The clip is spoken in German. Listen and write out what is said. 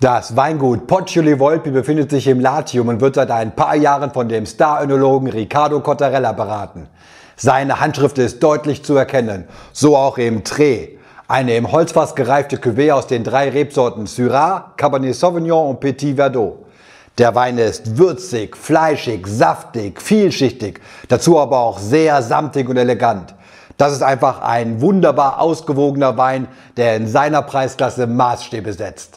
Das Weingut Poccioli Volpi befindet sich im Latium und wird seit ein paar Jahren von dem Star-Önologen Riccardo Cottarella beraten. Seine Handschrift ist deutlich zu erkennen, so auch im Tre, eine im Holzfass gereifte Cuvée aus den drei Rebsorten Syrah, Cabernet Sauvignon und Petit Verdot. Der Wein ist würzig, fleischig, saftig, vielschichtig, dazu aber auch sehr samtig und elegant. Das ist einfach ein wunderbar ausgewogener Wein, der in seiner Preisklasse Maßstäbe setzt.